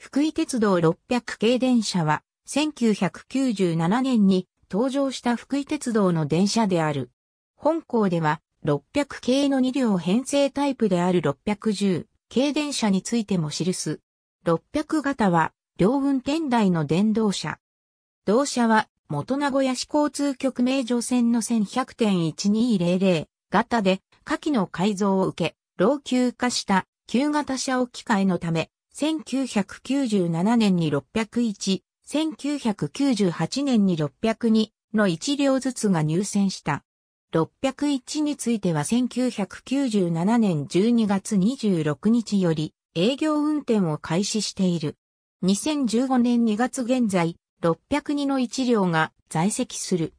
福井鉄道600系電車は、1997年に登場した福井鉄道の電車である。本校では、600系の2両編成タイプである610系電車についても記す。600型は、両運転台の電動車。同車は、元名古屋市交通局名所線の1100.1200型で、下記の改造を受け、老朽化した旧型車を機械のため、1997年に601、1998年に602の1両ずつが入選した。601については1997年12月26日より営業運転を開始している。2015年2月現在、602の1両が在籍する。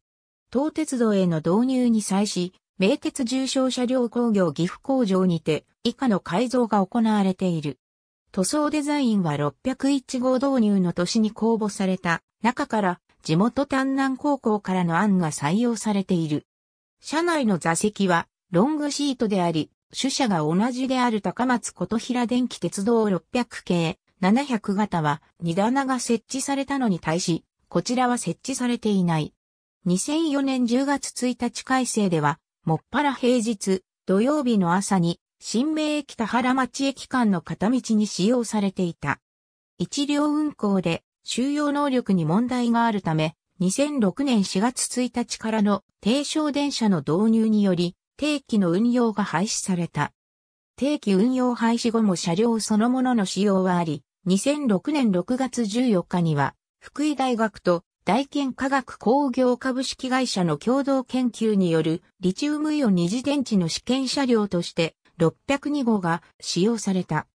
東鉄道への導入に際し、名鉄重傷車両工業岐阜工場にて以下の改造が行われている。塗装デザインは601号導入の年に公募された中から地元丹南高校からの案が採用されている。車内の座席はロングシートであり、主車が同じである高松琴平電気鉄道600系700型は荷棚が設置されたのに対し、こちらは設置されていない。2004年10月1日改正では、もっぱら平日、土曜日の朝に新名駅田原町駅間の片道に使用されていた。一両運行で収容能力に問題があるため、2006年4月1日からの低床電車の導入により、定期の運用が廃止された。定期運用廃止後も車両そのものの使用はあり、2006年6月14日には、福井大学と大研科学工業株式会社の共同研究によるリチウムイオン二次電池の試験車両として602号が使用された。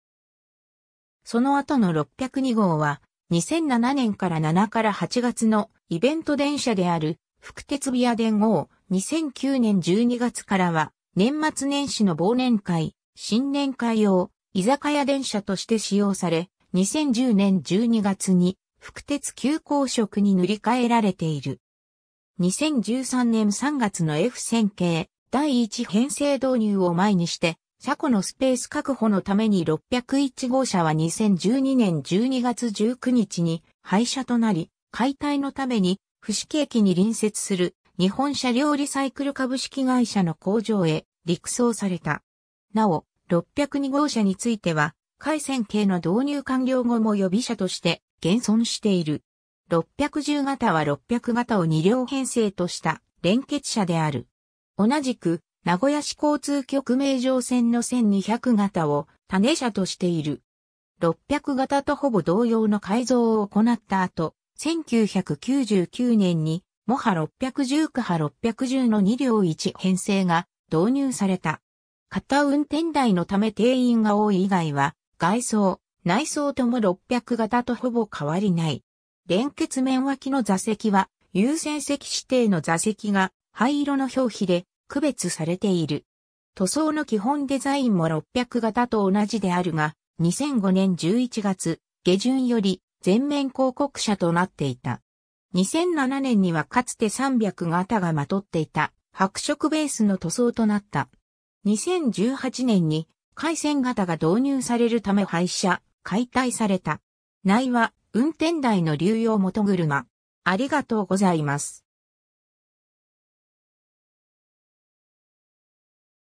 その後の602号は、2007年から7から8月のイベント電車である、福鉄ビア電号、2009年12月からは、年末年始の忘年会、新年会用、居酒屋電車として使用され、2010年12月に、福鉄急行色に塗り替えられている。2013年3月の F 線形、第1編成導入を前にして、車庫のスペース確保のために601号車は2012年12月19日に廃車となり、解体のために、伏木駅に隣接する日本車両リサイクル株式会社の工場へ陸送された。なお、602号車については、回線系の導入完了後も予備車として現存している。610型は600型を2両編成とした連結車である。同じく、名古屋市交通局名城線の1200型を種車としている。600型とほぼ同様の改造を行った後、1999年に、モハ610区波610の2両1編成が導入された。片運転台のため定員が多い以外は、外装、内装とも600型とほぼ変わりない。連結面脇の座席は、優先席指定の座席が灰色の表皮で、区別されている。塗装の基本デザインも600型と同じであるが、2005年11月下旬より全面広告車となっていた。2007年にはかつて300型がまとっていた白色ベースの塗装となった。2018年に回線型が導入されるため廃車、解体された。内は運転台の流用元車。ありがとうございます。